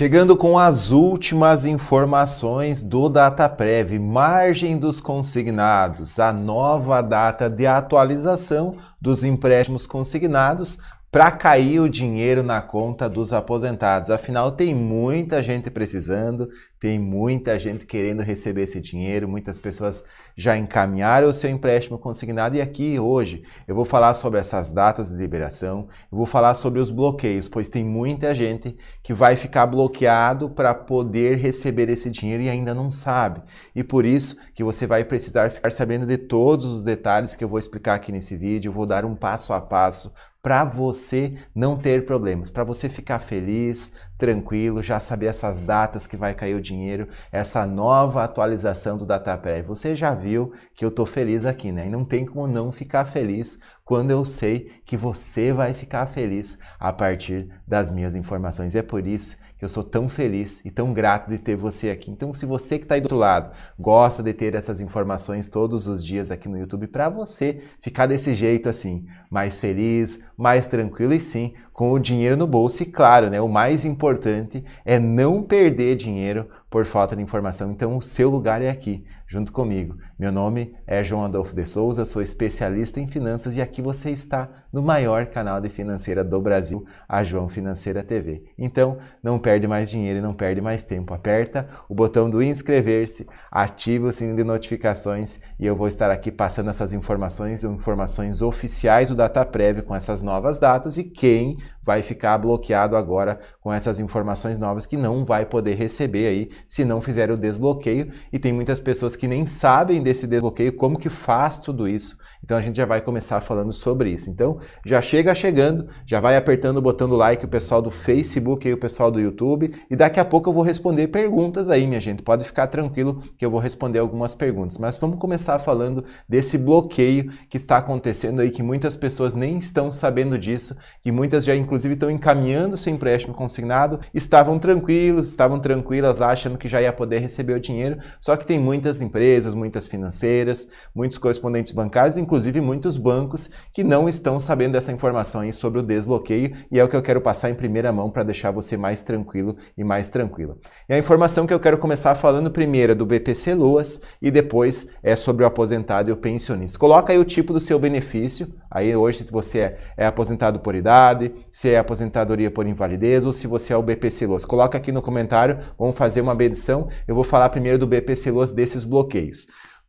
Chegando com as últimas informações do DataPrev, margem dos consignados, a nova data de atualização dos empréstimos consignados para cair o dinheiro na conta dos aposentados. Afinal, tem muita gente precisando, tem muita gente querendo receber esse dinheiro, muitas pessoas já encaminharam o seu empréstimo consignado e aqui hoje eu vou falar sobre essas datas de liberação, eu vou falar sobre os bloqueios, pois tem muita gente que vai ficar bloqueado para poder receber esse dinheiro e ainda não sabe. E por isso que você vai precisar ficar sabendo de todos os detalhes que eu vou explicar aqui nesse vídeo, eu vou dar um passo a passo para você não ter problemas, para você ficar feliz, tranquilo, já saber essas datas que vai cair o dinheiro, essa nova atualização do Dataprev. Você já viu que eu estou feliz aqui, né? E não tem como não ficar feliz quando eu sei que você vai ficar feliz a partir das minhas informações. É por isso eu sou tão feliz e tão grato de ter você aqui. Então, se você que está aí do outro lado gosta de ter essas informações todos os dias aqui no YouTube, para você ficar desse jeito assim, mais feliz, mais tranquilo e sim, com o dinheiro no bolso. E claro, né, o mais importante é não perder dinheiro por falta de informação. Então, o seu lugar é aqui, junto comigo. Meu nome é João Adolfo de Souza, sou especialista em finanças e aqui você está no maior canal de financeira do Brasil, a João Financeira TV. Então, não perde mais dinheiro e não perde mais tempo. Aperta o botão do inscrever-se, ativa o sininho de notificações e eu vou estar aqui passando essas informações, informações oficiais do Data DataPrev com essas novas datas e quem vai ficar bloqueado agora com essas informações novas que não vai poder receber aí se não fizer o desbloqueio e tem muitas pessoas que nem sabem desse desbloqueio, como que faz tudo isso. Então a gente já vai começar falando sobre isso. Então já chega chegando, já vai apertando o botão do like, o pessoal do Facebook e o pessoal do YouTube. E daqui a pouco eu vou responder perguntas aí, minha gente. Pode ficar tranquilo que eu vou responder algumas perguntas. Mas vamos começar falando desse bloqueio que está acontecendo aí, que muitas pessoas nem estão sabendo disso, e muitas já inclusive estão encaminhando seu empréstimo consignado, estavam tranquilos, estavam tranquilas lá achando que já ia poder receber o dinheiro, só que tem muitas empresas, muitas finanças financeiras, muitos correspondentes bancários, inclusive muitos bancos que não estão sabendo dessa informação aí sobre o desbloqueio e é o que eu quero passar em primeira mão para deixar você mais tranquilo e mais tranquila. E a informação que eu quero começar falando primeiro é do BPC Loas e depois é sobre o aposentado e o pensionista. Coloca aí o tipo do seu benefício, aí hoje se você é, é aposentado por idade, se é aposentadoria por invalidez ou se você é o BPC Loas. Coloca aqui no comentário, vamos fazer uma medição. Eu vou falar primeiro do BPC Loas desses bloqueios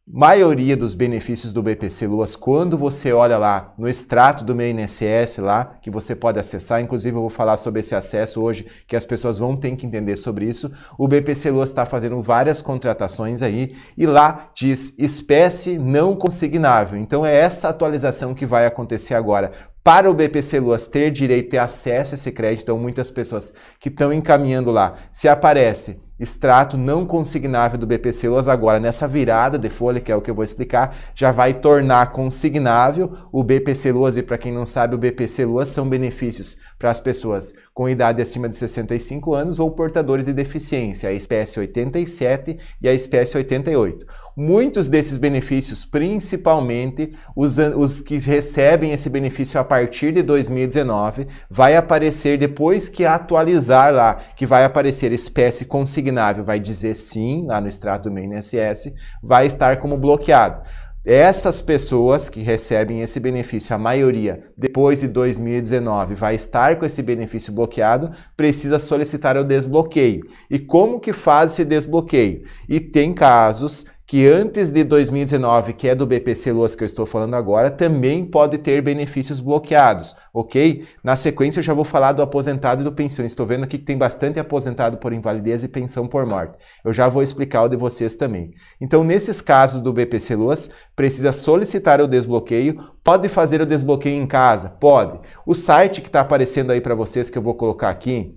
maioria dos benefícios do BPC Luas, quando você olha lá no extrato do meu INSS lá, que você pode acessar, inclusive eu vou falar sobre esse acesso hoje, que as pessoas vão ter que entender sobre isso. O BPC Luas está fazendo várias contratações aí e lá diz espécie não consignável. Então é essa atualização que vai acontecer agora para o BPC Luas ter direito e ter acesso a esse crédito, então muitas pessoas que estão encaminhando lá, se aparece extrato não consignável do BPC Luas agora nessa virada de folha, que é o que eu vou explicar, já vai tornar consignável o BPC Luas e para quem não sabe, o BPC Luas são benefícios para as pessoas com idade acima de 65 anos ou portadores de deficiência, a espécie 87 e a espécie 88. Muitos desses benefícios, principalmente os, os que recebem esse benefício partir de 2019 vai aparecer depois que atualizar lá, que vai aparecer espécie consignável, vai dizer sim lá no extrato do INSS, vai estar como bloqueado. Essas pessoas que recebem esse benefício, a maioria, depois de 2019, vai estar com esse benefício bloqueado, precisa solicitar o desbloqueio. E como que faz esse desbloqueio? E tem casos que antes de 2019, que é do BPC Luas que eu estou falando agora, também pode ter benefícios bloqueados, ok? Na sequência eu já vou falar do aposentado e do pensionista. Estou vendo aqui que tem bastante aposentado por invalidez e pensão por morte. Eu já vou explicar o de vocês também. Então, nesses casos do BPC Luas, precisa solicitar o desbloqueio. Pode fazer o desbloqueio em casa? Pode. O site que está aparecendo aí para vocês, que eu vou colocar aqui,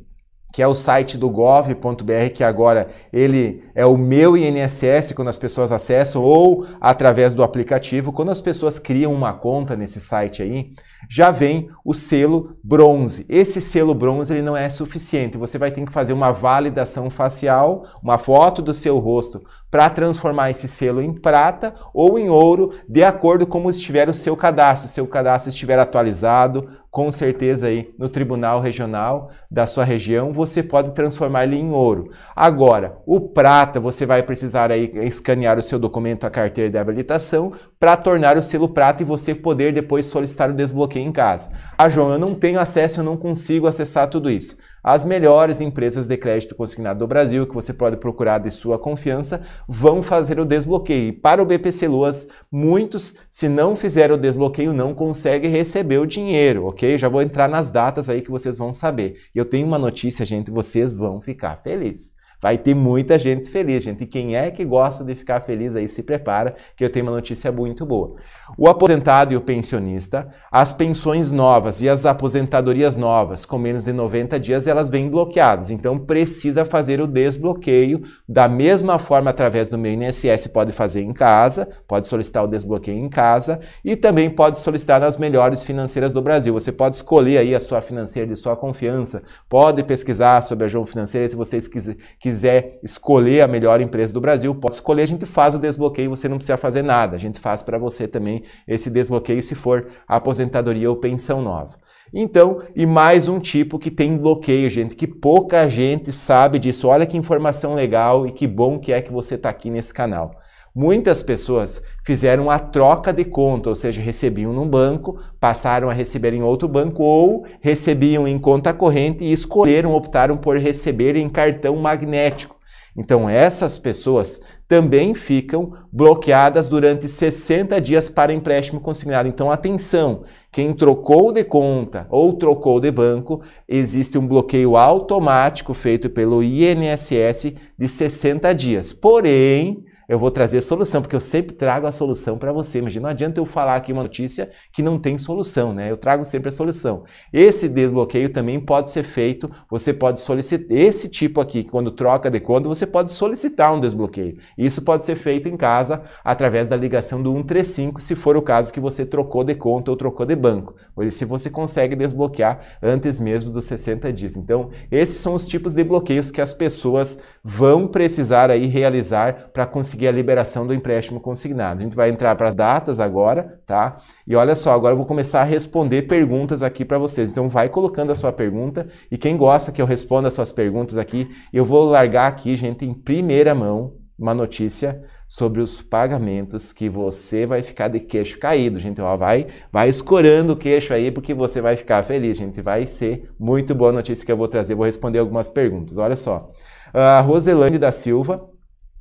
que é o site do gov.br, que agora ele é o meu INSS quando as pessoas acessam, ou através do aplicativo, quando as pessoas criam uma conta nesse site aí, já vem o selo bronze. Esse selo bronze ele não é suficiente, você vai ter que fazer uma validação facial, uma foto do seu rosto, para transformar esse selo em prata ou em ouro, de acordo com como estiver o seu cadastro. Se o cadastro estiver atualizado, com certeza aí no Tribunal Regional da sua região, você pode transformar ele em ouro. Agora, o prata, você vai precisar aí escanear o seu documento, a carteira de habilitação, para tornar o selo prata e você poder depois solicitar o desbloqueio em casa. Ah, João, eu não tenho acesso, eu não consigo acessar tudo isso. As melhores empresas de crédito consignado do Brasil, que você pode procurar de sua confiança, vão fazer o desbloqueio. E para o BPC Luas, muitos, se não fizer o desbloqueio, não conseguem receber o dinheiro, ok? Já vou entrar nas datas aí que vocês vão saber. Eu tenho uma notícia, gente, vocês vão ficar felizes vai ter muita gente feliz, gente. E quem é que gosta de ficar feliz aí, se prepara, que eu tenho uma notícia muito boa. O aposentado e o pensionista, as pensões novas e as aposentadorias novas com menos de 90 dias, elas vêm bloqueadas. Então precisa fazer o desbloqueio da mesma forma através do meu INSS, pode fazer em casa, pode solicitar o desbloqueio em casa e também pode solicitar nas melhores financeiras do Brasil. Você pode escolher aí a sua financeira de sua confiança, pode pesquisar sobre a João Financeira se vocês quiserem quiser escolher a melhor empresa do Brasil, pode escolher, a gente faz o desbloqueio, você não precisa fazer nada. A gente faz para você também esse desbloqueio se for aposentadoria ou pensão nova. Então, e mais um tipo que tem bloqueio, gente, que pouca gente sabe disso. Olha que informação legal e que bom que é que você está aqui nesse canal. Muitas pessoas fizeram a troca de conta, ou seja, recebiam num banco, passaram a receber em outro banco ou recebiam em conta corrente e escolheram, optaram por receber em cartão magnético. Então, essas pessoas também ficam bloqueadas durante 60 dias para empréstimo consignado. Então, atenção, quem trocou de conta ou trocou de banco, existe um bloqueio automático feito pelo INSS de 60 dias. Porém, eu vou trazer solução, porque eu sempre trago a solução para você. Imagina, não adianta eu falar aqui uma notícia que não tem solução, né? Eu trago sempre a solução. Esse desbloqueio também pode ser feito, você pode solicitar, esse tipo aqui, quando troca de conta, você pode solicitar um desbloqueio. Isso pode ser feito em casa através da ligação do 135, se for o caso que você trocou de conta ou trocou de banco. Ou se você consegue desbloquear antes mesmo dos 60 dias. Então, esses são os tipos de bloqueios que as pessoas vão precisar aí realizar para conseguir conseguir a liberação do empréstimo consignado. A gente vai entrar para as datas agora, tá? E olha só, agora eu vou começar a responder perguntas aqui para vocês. Então vai colocando a sua pergunta e quem gosta que eu responda as suas perguntas aqui, eu vou largar aqui, gente, em primeira mão, uma notícia sobre os pagamentos que você vai ficar de queixo caído, gente. Ó, vai, vai escorando o queixo aí porque você vai ficar feliz, gente. Vai ser muito boa notícia que eu vou trazer. Vou responder algumas perguntas. Olha só. A ah, Roselane da Silva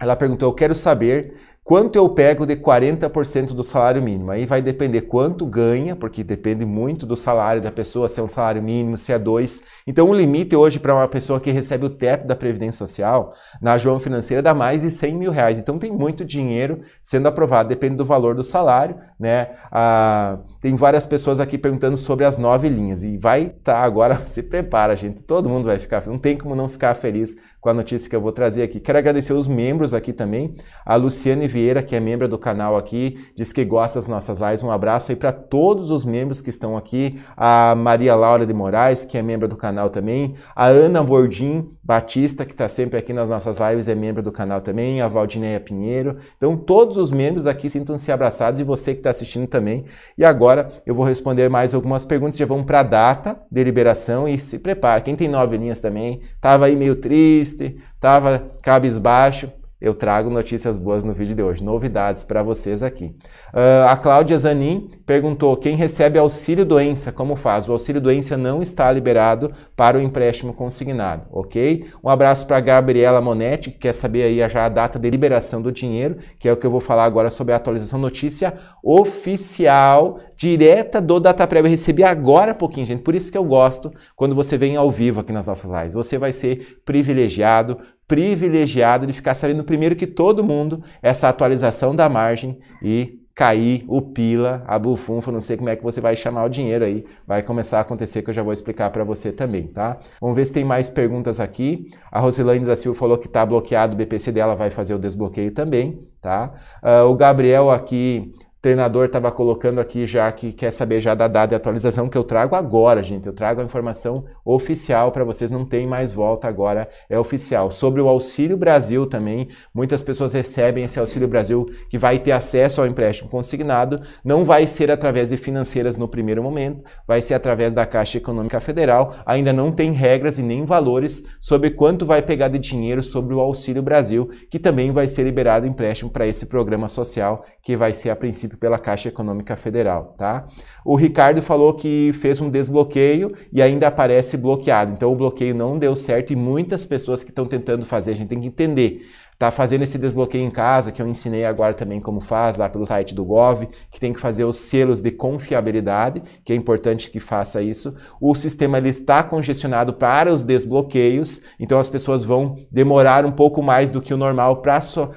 ela perguntou: Eu quero saber Quanto eu pego de 40% do salário mínimo? Aí vai depender quanto ganha, porque depende muito do salário da pessoa, se é um salário mínimo, se é dois. Então, o limite hoje para uma pessoa que recebe o teto da Previdência Social, na João Financeira, dá mais de 100 mil reais. Então, tem muito dinheiro sendo aprovado, depende do valor do salário. Né? Ah, tem várias pessoas aqui perguntando sobre as nove linhas. E vai estar tá, agora, se prepara, gente. Todo mundo vai ficar, não tem como não ficar feliz com a notícia que eu vou trazer aqui. Quero agradecer os membros aqui também, a Luciane Vieira, que é membro do canal aqui, diz que gosta das nossas lives. Um abraço aí para todos os membros que estão aqui. A Maria Laura de Moraes, que é membro do canal também. A Ana Bordim Batista, que está sempre aqui nas nossas lives, é membro do canal também. A Valdineia Pinheiro. Então, todos os membros aqui sintam-se abraçados e você que está assistindo também. E agora eu vou responder mais algumas perguntas. Já vamos para a data de liberação e se prepara. Quem tem nove linhas também, estava aí meio triste, estava cabisbaixo eu trago notícias boas no vídeo de hoje, novidades para vocês aqui. Uh, a Cláudia Zanin perguntou: quem recebe auxílio doença, como faz? O auxílio doença não está liberado para o empréstimo consignado, ok? Um abraço para a Gabriela Monetti, que quer saber aí já a data de liberação do dinheiro, que é o que eu vou falar agora sobre a atualização notícia oficial, direta do DataPrev. Eu recebi agora há pouquinho, gente. Por isso que eu gosto quando você vem ao vivo aqui nas nossas lives. Você vai ser privilegiado privilegiado de ficar sabendo primeiro que todo mundo essa atualização da margem e cair o pila, a bufunfa, não sei como é que você vai chamar o dinheiro aí. Vai começar a acontecer que eu já vou explicar para você também, tá? Vamos ver se tem mais perguntas aqui. A Rosilane da Silva falou que está bloqueado o BPC dela, vai fazer o desbloqueio também, tá? Uh, o Gabriel aqui treinador estava colocando aqui já que quer saber já da data de atualização que eu trago agora, gente. Eu trago a informação oficial para vocês, não tem mais volta agora, é oficial. Sobre o Auxílio Brasil também, muitas pessoas recebem esse Auxílio Brasil que vai ter acesso ao empréstimo consignado, não vai ser através de financeiras no primeiro momento, vai ser através da Caixa Econômica Federal. Ainda não tem regras e nem valores sobre quanto vai pegar de dinheiro sobre o Auxílio Brasil, que também vai ser liberado empréstimo para esse programa social que vai ser a princípio pela Caixa Econômica Federal, tá? O Ricardo falou que fez um desbloqueio e ainda aparece bloqueado. Então o bloqueio não deu certo e muitas pessoas que estão tentando fazer, a gente tem que entender. Tá fazendo esse desbloqueio em casa, que eu ensinei agora também como faz lá pelo site do Gov, que tem que fazer os selos de confiabilidade, que é importante que faça isso. O sistema ele está congestionado para os desbloqueios, então as pessoas vão demorar um pouco mais do que o normal para so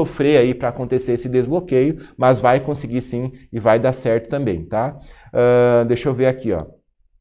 sofrer aí, para acontecer esse desbloqueio, mas vai conseguir sim e vai dar certo também, tá? Uh, deixa eu ver aqui, ó.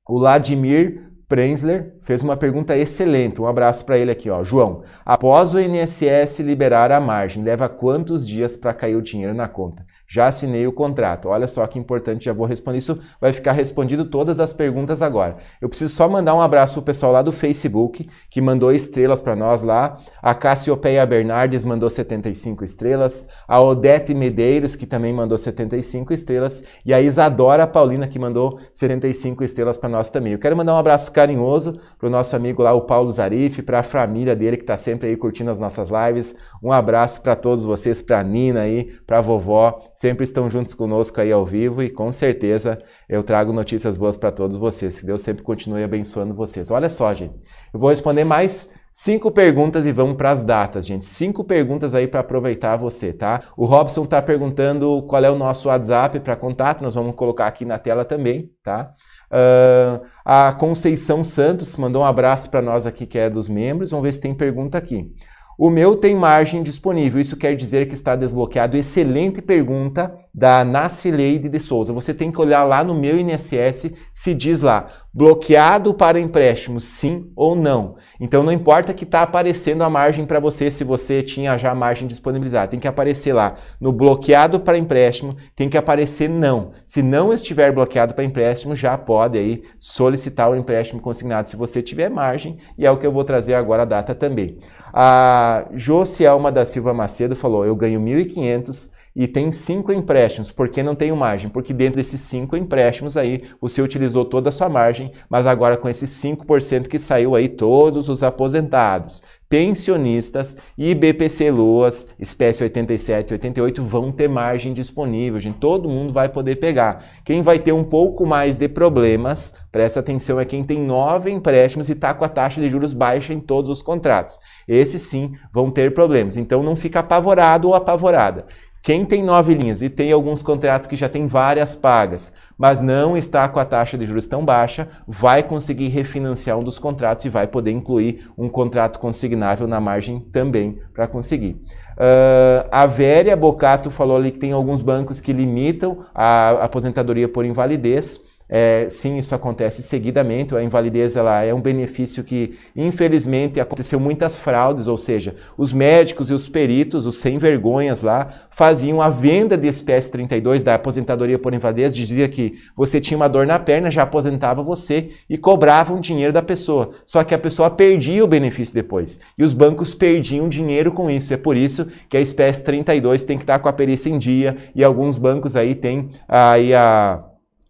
O Vladimir Prenzler fez uma pergunta excelente. Um abraço para ele aqui, ó. João, após o INSS liberar a margem, leva quantos dias para cair o dinheiro na conta? Já assinei o contrato. Olha só que importante, já vou responder isso. Vai ficar respondido todas as perguntas agora. Eu preciso só mandar um abraço pro pessoal lá do Facebook, que mandou estrelas para nós lá. A Cassiopeia Bernardes mandou 75 estrelas. A Odete Medeiros, que também mandou 75 estrelas. E a Isadora Paulina, que mandou 75 estrelas para nós também. Eu quero mandar um abraço carinhoso pro nosso amigo lá, o Paulo Zarif, para a família dele que está sempre aí curtindo as nossas lives. Um abraço para todos vocês, para Nina aí, para vovó sempre estão juntos conosco aí ao vivo e com certeza eu trago notícias boas para todos vocês. Que Deus sempre continue abençoando vocês. Olha só, gente, eu vou responder mais Cinco perguntas e vamos para as datas, gente. Cinco perguntas aí para aproveitar você, tá? O Robson está perguntando qual é o nosso WhatsApp para contato, nós vamos colocar aqui na tela também, tá? Uh, a Conceição Santos mandou um abraço para nós aqui que é dos membros. Vamos ver se tem pergunta aqui. O meu tem margem disponível. Isso quer dizer que está desbloqueado. Excelente pergunta da Nacileide de Souza. Você tem que olhar lá no meu INSS se diz lá bloqueado para empréstimo, sim ou não. Então não importa que está aparecendo a margem para você se você tinha já a margem disponibilizada. Tem que aparecer lá no bloqueado para empréstimo, tem que aparecer não. Se não estiver bloqueado para empréstimo, já pode aí solicitar o empréstimo consignado se você tiver margem e é o que eu vou trazer agora a data também. A Josielma da Silva Macedo falou: Eu ganho 1.500 e tem cinco empréstimos, porque não tenho margem? Porque dentro desses cinco empréstimos aí, você utilizou toda a sua margem, mas agora com esses 5% que saiu aí, todos os aposentados, pensionistas e BPC Loas, espécie 87 e 88, vão ter margem disponível, gente. Todo mundo vai poder pegar. Quem vai ter um pouco mais de problemas, presta atenção, é quem tem nove empréstimos e está com a taxa de juros baixa em todos os contratos. Esses sim vão ter problemas. Então não fica apavorado ou apavorada. Quem tem nove linhas e tem alguns contratos que já tem várias pagas, mas não está com a taxa de juros tão baixa, vai conseguir refinanciar um dos contratos e vai poder incluir um contrato consignável na margem também para conseguir. Uh, a Véria Bocato falou ali que tem alguns bancos que limitam a aposentadoria por invalidez. É, sim, isso acontece seguidamente. A invalidez ela é um benefício que, infelizmente, aconteceu muitas fraudes, ou seja, os médicos e os peritos, os sem vergonhas lá, faziam a venda de PS32 da aposentadoria por invalidez, dizia que você tinha uma dor na perna, já aposentava você e cobravam dinheiro da pessoa. Só que a pessoa perdia o benefício depois. E os bancos perdiam dinheiro com isso. É por isso que a espécie 32 tem que estar com a perícia em dia e alguns bancos aí têm aí a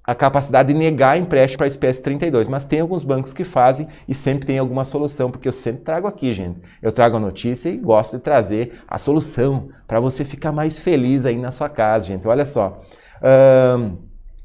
a capacidade de negar empréstimo para a espécie 32, mas tem alguns bancos que fazem e sempre tem alguma solução, porque eu sempre trago aqui, gente. Eu trago a notícia e gosto de trazer a solução para você ficar mais feliz aí na sua casa, gente. Olha só. Um,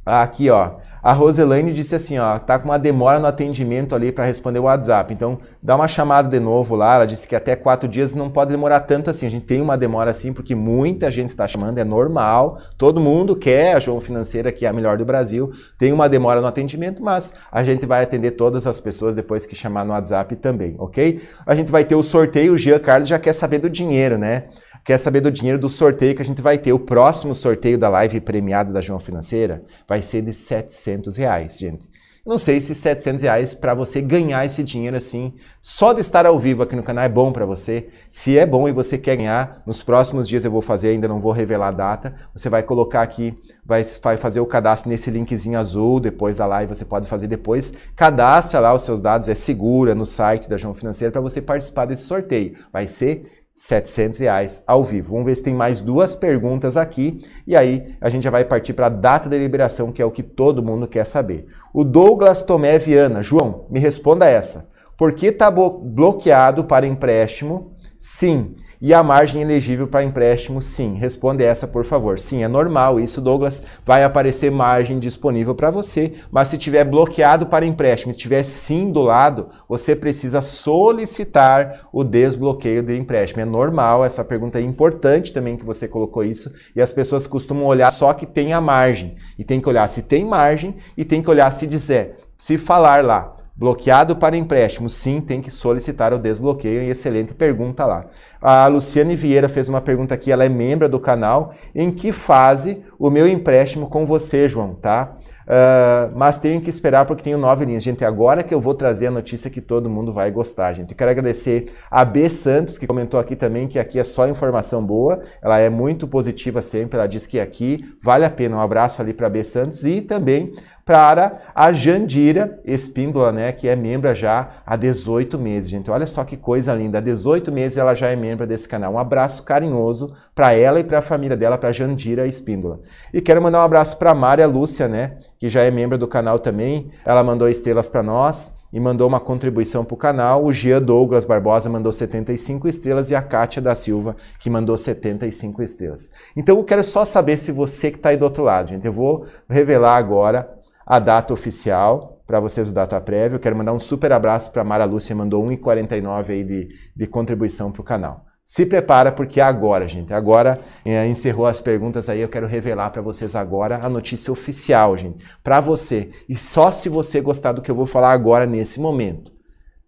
aqui, ó. A Roselaine disse assim, ó, tá com uma demora no atendimento ali para responder o WhatsApp. Então, dá uma chamada de novo lá. Ela disse que até quatro dias não pode demorar tanto assim. A gente tem uma demora assim porque muita gente está chamando, é normal. Todo mundo quer a João Financeira, que é a melhor do Brasil. Tem uma demora no atendimento, mas a gente vai atender todas as pessoas depois que chamar no WhatsApp também, ok? A gente vai ter o sorteio. O Jean Carlos já quer saber do dinheiro, né? Quer saber do dinheiro do sorteio que a gente vai ter? O próximo sorteio da live premiada da João Financeira vai ser de 700 reais, gente. Não sei se 700 reais para você ganhar esse dinheiro assim, só de estar ao vivo aqui no canal é bom para você. Se é bom e você quer ganhar, nos próximos dias eu vou fazer, ainda não vou revelar a data. Você vai colocar aqui, vai, vai fazer o cadastro nesse linkzinho azul depois da live, você pode fazer depois. Cadastra lá os seus dados, é segura no site da João Financeira para você participar desse sorteio. Vai ser 700 reais ao vivo. Vamos ver se tem mais duas perguntas aqui e aí a gente já vai partir para a data da liberação, que é o que todo mundo quer saber. O Douglas Tomé Viana, João, me responda essa. Por que está bloqueado para empréstimo? Sim, e a margem elegível para empréstimo, sim. Responde essa, por favor. Sim, é normal isso, Douglas. Vai aparecer margem disponível para você, mas se tiver bloqueado para empréstimo, se tiver sim do lado, você precisa solicitar o desbloqueio de empréstimo. É normal, essa pergunta é importante também que você colocou isso, e as pessoas costumam olhar só que tem a margem. E tem que olhar se tem margem e tem que olhar se dizer, se falar lá Bloqueado para empréstimo, sim, tem que solicitar o desbloqueio. E excelente pergunta lá. A Luciane Vieira fez uma pergunta aqui, ela é membro do canal. Em que fase o meu empréstimo com você, João, tá? Uh, mas tenho que esperar porque tenho nove linhas. Gente, agora que eu vou trazer a notícia que todo mundo vai gostar, gente. Eu quero agradecer a B Santos, que comentou aqui também que aqui é só informação boa. Ela é muito positiva sempre, ela diz que é aqui vale a pena. Um abraço ali para B Santos e também para a Jandira Espíndola, né, que é membro já há 18 meses, gente. Olha só que coisa linda, há 18 meses ela já é membro desse canal. Um abraço carinhoso para ela e para a família dela, para Jandira Espíndola. E quero mandar um abraço para Maria Lúcia, né, que já é membro do canal também. Ela mandou estrelas para nós e mandou uma contribuição para o canal. O Gia Douglas Barbosa mandou 75 estrelas e a Kátia da Silva, que mandou 75 estrelas. Então eu quero só saber se você que está aí do outro lado, gente. Eu vou revelar agora a data oficial para vocês, o data prévia. Eu quero mandar um super abraço para a Mara Lúcia, mandou 1,49 aí de, de contribuição para o canal. Se prepara porque é agora, gente, é agora é, encerrou as perguntas aí, eu quero revelar para vocês agora a notícia oficial, gente, para você. E só se você gostar do que eu vou falar agora nesse momento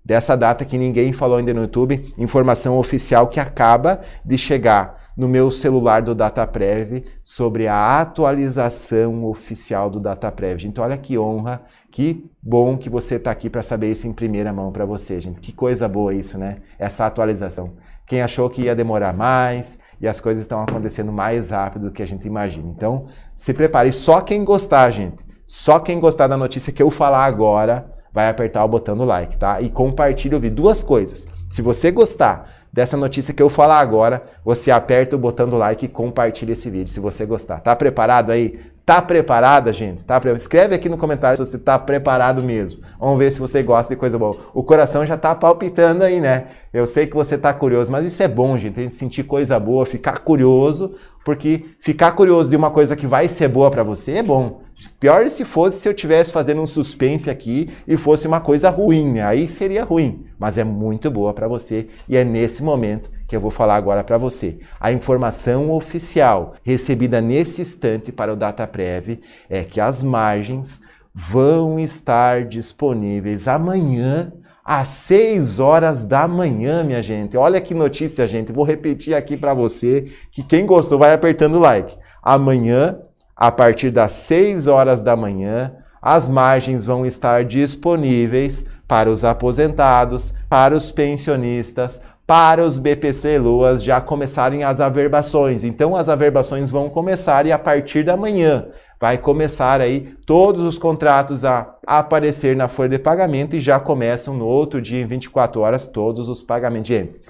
dessa data que ninguém falou ainda no YouTube, informação oficial que acaba de chegar no meu celular do DataPrev sobre a atualização oficial do DataPrev. Gente, olha que honra, que bom que você está aqui para saber isso em primeira mão para você, gente. Que coisa boa isso, né? Essa atualização. Quem achou que ia demorar mais e as coisas estão acontecendo mais rápido do que a gente imagina. Então, se prepare. Só quem gostar, gente. Só quem gostar da notícia que eu falar agora vai apertar o botão do like, tá? E compartilha o vídeo. Duas coisas. Se você gostar dessa notícia que eu falar agora, você aperta o botão do like e compartilha esse vídeo se você gostar. Tá preparado aí? Tá preparada, gente? Tá Escreve aqui no comentário se você tá preparado mesmo. Vamos ver se você gosta de coisa boa. O coração já tá palpitando aí, né? Eu sei que você tá curioso, mas isso é bom, gente. A gente sentir coisa boa, ficar curioso, porque ficar curioso de uma coisa que vai ser boa para você é bom. Pior se fosse se eu tivesse fazendo um suspense aqui e fosse uma coisa ruim, né? Aí seria ruim, mas é muito boa para você e é nesse momento que eu vou falar agora para você. A informação oficial recebida nesse instante para o DataPrev é que as margens vão estar disponíveis amanhã às 6 horas da manhã, minha gente. Olha que notícia, gente. Vou repetir aqui para você que quem gostou vai apertando like. Amanhã a partir das 6 horas da manhã, as margens vão estar disponíveis para os aposentados, para os pensionistas, para os BPC Luas já começarem as averbações. Então as averbações vão começar e a partir da manhã vai começar aí todos os contratos a aparecer na folha de pagamento e já começam no outro dia em 24 horas todos os pagamentos. Gente,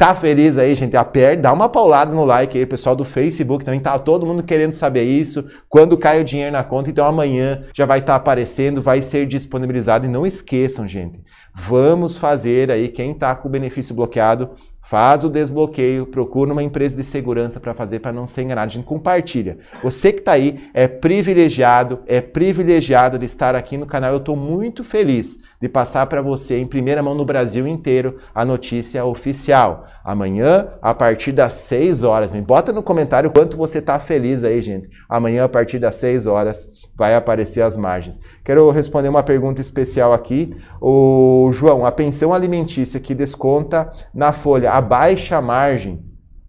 Tá feliz aí, gente? Aperta, dá uma paulada no like aí, pessoal do Facebook também. Tá todo mundo querendo saber isso. Quando cai o dinheiro na conta, então amanhã já vai estar tá aparecendo, vai ser disponibilizado. E não esqueçam, gente, vamos fazer aí, quem tá com o benefício bloqueado, Faz o desbloqueio, procura uma empresa de segurança para fazer para não ser enganado. A gente compartilha. Você que está aí é privilegiado, é privilegiado de estar aqui no canal. Eu estou muito feliz de passar para você em primeira mão no Brasil inteiro a notícia oficial. Amanhã, a partir das 6 horas, me bota no comentário quanto você está feliz aí, gente. Amanhã, a partir das 6 horas, vai aparecer as margens. Quero responder uma pergunta especial aqui. O João, a pensão alimentícia que desconta na folha a baixa margem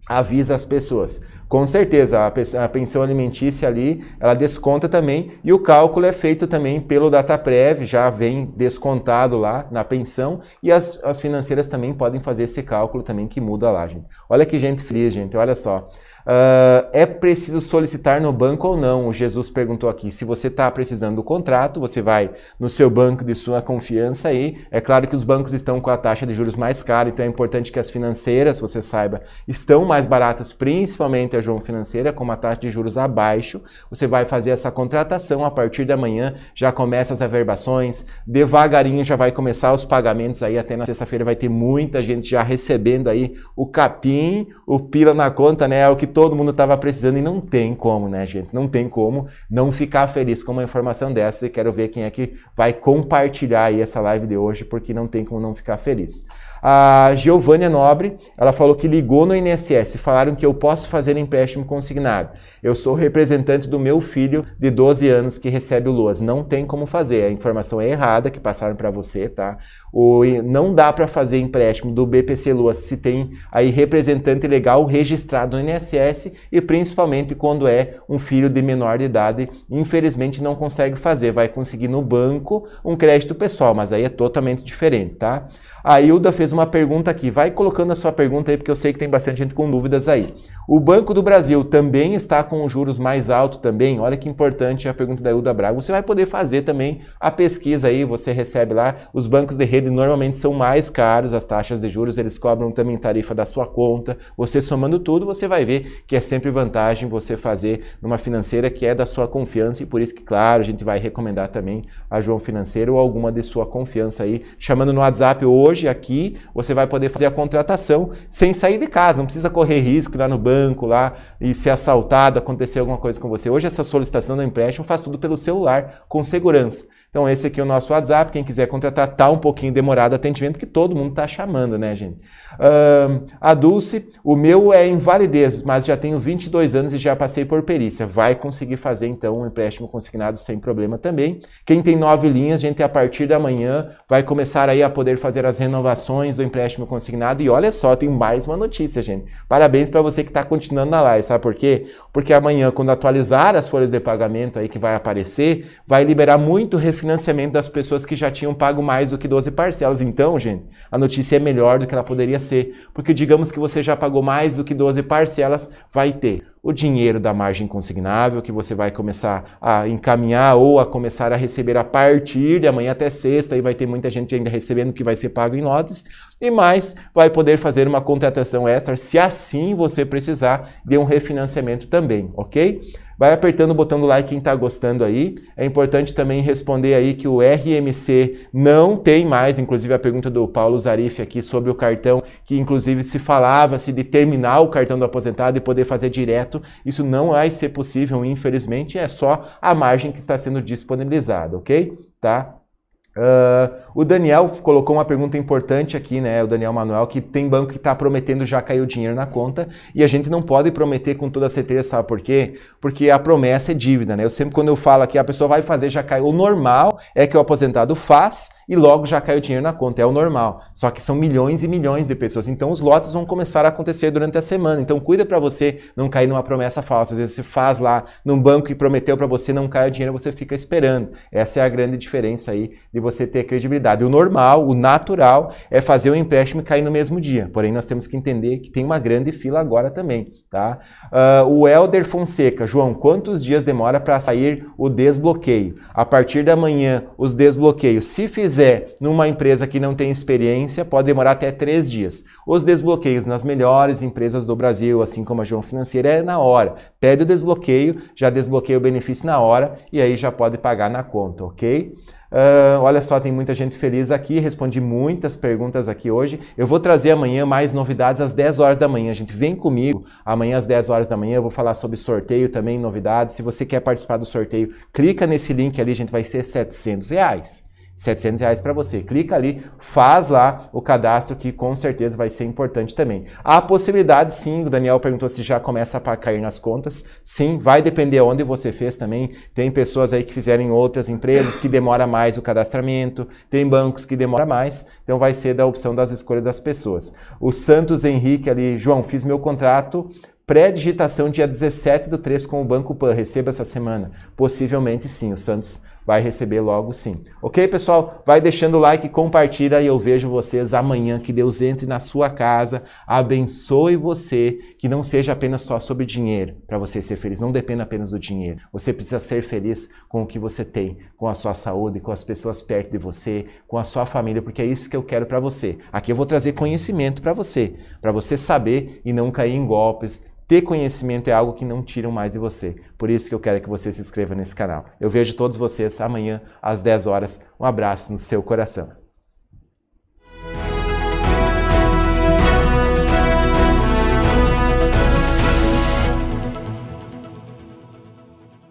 avisa as pessoas. Com certeza, a pensão alimentícia ali, ela desconta também e o cálculo é feito também pelo Dataprev, já vem descontado lá na pensão e as, as financeiras também podem fazer esse cálculo também que muda lá, gente. Olha que gente feliz, gente, olha só. Uh, é preciso solicitar no banco ou não? O Jesus perguntou aqui. Se você está precisando do contrato, você vai no seu banco de sua confiança aí. É claro que os bancos estão com a taxa de juros mais cara, então é importante que as financeiras, você saiba, estão mais baratas, principalmente a João Financeira, com uma taxa de juros abaixo. Você vai fazer essa contratação a partir da manhã, já começa as averbações, devagarinho já vai começar os pagamentos aí até na sexta-feira vai ter muita gente já recebendo aí o capim, o pila na conta, né? É o que todo mundo estava precisando e não tem como, né, gente? Não tem como não ficar feliz com uma informação dessa e quero ver quem é que vai compartilhar aí essa live de hoje, porque não tem como não ficar feliz. A Giovânia Nobre, ela falou que ligou no INSS, falaram que eu posso fazer empréstimo consignado. Eu sou representante do meu filho de 12 anos que recebe o LOAS. Não tem como fazer, a informação é errada que passaram para você, tá? O não dá para fazer empréstimo do BPC LOAS se tem aí representante legal registrado no INSS e principalmente quando é um filho de menor de idade, infelizmente não consegue fazer, vai conseguir no banco um crédito pessoal, mas aí é totalmente diferente, tá? A Hilda fez uma pergunta aqui. Vai colocando a sua pergunta aí, porque eu sei que tem bastante gente com dúvidas aí. O Banco do Brasil também está com os juros mais altos também? Olha que importante a pergunta da Hilda Braga. Você vai poder fazer também a pesquisa aí, você recebe lá. Os bancos de rede normalmente são mais caros, as taxas de juros, eles cobram também tarifa da sua conta. Você somando tudo, você vai ver que é sempre vantagem você fazer numa financeira que é da sua confiança e por isso que, claro, a gente vai recomendar também a João Financeiro ou alguma de sua confiança aí, chamando no WhatsApp hoje hoje aqui você vai poder fazer a contratação sem sair de casa, não precisa correr risco lá no banco lá e ser assaltado, acontecer alguma coisa com você. Hoje essa solicitação do empréstimo faz tudo pelo celular com segurança. Então esse aqui é o nosso WhatsApp, quem quiser contratar tá um pouquinho demorado o atendimento que todo mundo tá chamando, né, gente? Uh, a Dulce, o meu é invalidez, mas já tenho 22 anos e já passei por perícia. Vai conseguir fazer então um empréstimo consignado sem problema também. Quem tem nove linhas, gente, a partir da manhã vai começar aí a poder fazer as renovações do empréstimo consignado. E olha só, tem mais uma notícia, gente. Parabéns para você que está continuando na live, sabe por quê? Porque amanhã, quando atualizar as folhas de pagamento aí que vai aparecer, vai liberar muito refinanciamento das pessoas que já tinham pago mais do que 12 parcelas. Então, gente, a notícia é melhor do que ela poderia ser, porque digamos que você já pagou mais do que 12 parcelas, vai ter o dinheiro da margem consignável que você vai começar a encaminhar ou a começar a receber a partir de amanhã até sexta, e vai ter muita gente ainda recebendo que vai ser pago em lotes, e mais vai poder fazer uma contratação extra se assim você precisar de um refinanciamento também, ok? Vai apertando o botão do like quem está gostando aí. É importante também responder aí que o RMC não tem mais, inclusive a pergunta do Paulo Zarif aqui sobre o cartão, que inclusive se falava-se de terminar o cartão do aposentado e poder fazer direto. Isso não vai ser possível, infelizmente, é só a margem que está sendo disponibilizada, ok? Tá? Uh, o Daniel colocou uma pergunta importante aqui, né? O Daniel Manuel, que tem banco que está prometendo já caiu dinheiro na conta e a gente não pode prometer com toda certeza, sabe por quê? Porque a promessa é dívida, né? Eu sempre, quando eu falo aqui, a pessoa vai fazer, já caiu. O normal é que o aposentado faz e logo já caiu dinheiro na conta, é o normal. Só que são milhões e milhões de pessoas, então os lotes vão começar a acontecer durante a semana. Então cuida para você não cair numa promessa falsa. Às vezes você faz lá num banco e prometeu para você não cair o dinheiro, você fica esperando. Essa é a grande diferença aí de você ter credibilidade. O normal, o natural, é fazer o empréstimo cair no mesmo dia. Porém, nós temos que entender que tem uma grande fila agora também, tá? Uh, o Helder Fonseca, João, quantos dias demora para sair o desbloqueio? A partir da manhã, os desbloqueios, se fizer numa empresa que não tem experiência, pode demorar até três dias. Os desbloqueios nas melhores empresas do Brasil, assim como a João Financeira, é na hora. Pede o desbloqueio, já desbloqueia o benefício na hora e aí já pode pagar na conta, ok? Uh, olha só, tem muita gente feliz aqui, respondi muitas perguntas aqui hoje. Eu vou trazer amanhã mais novidades às 10 horas da manhã. A Gente, vem comigo. Amanhã às 10 horas da manhã eu vou falar sobre sorteio também, novidades. Se você quer participar do sorteio, clica nesse link ali, gente, vai ser 700 reais. 700 reais para você. Clica ali, faz lá o cadastro que com certeza vai ser importante também. Há possibilidade, sim, o Daniel perguntou se já começa a cair nas contas. Sim, vai depender onde você fez também. Tem pessoas aí que fizeram em outras empresas que demora mais o cadastramento, tem bancos que demora mais, então vai ser da opção das escolhas das pessoas. O Santos Henrique ali, João, fiz meu contrato, pré-digitação dia 17 do 3 com o Banco Pan, receba essa semana. Possivelmente sim, o Santos vai receber logo sim. Ok, pessoal? Vai deixando o like, compartilha e eu vejo vocês amanhã. Que Deus entre na sua casa, abençoe você, que não seja apenas só sobre dinheiro para você ser feliz. Não dependa apenas do dinheiro. Você precisa ser feliz com o que você tem, com a sua saúde, com as pessoas perto de você, com a sua família, porque é isso que eu quero para você. Aqui eu vou trazer conhecimento para você, para você saber e não cair em golpes ter conhecimento é algo que não tiram mais de você. Por isso que eu quero que você se inscreva nesse canal. Eu vejo todos vocês amanhã às 10 horas. Um abraço no seu coração.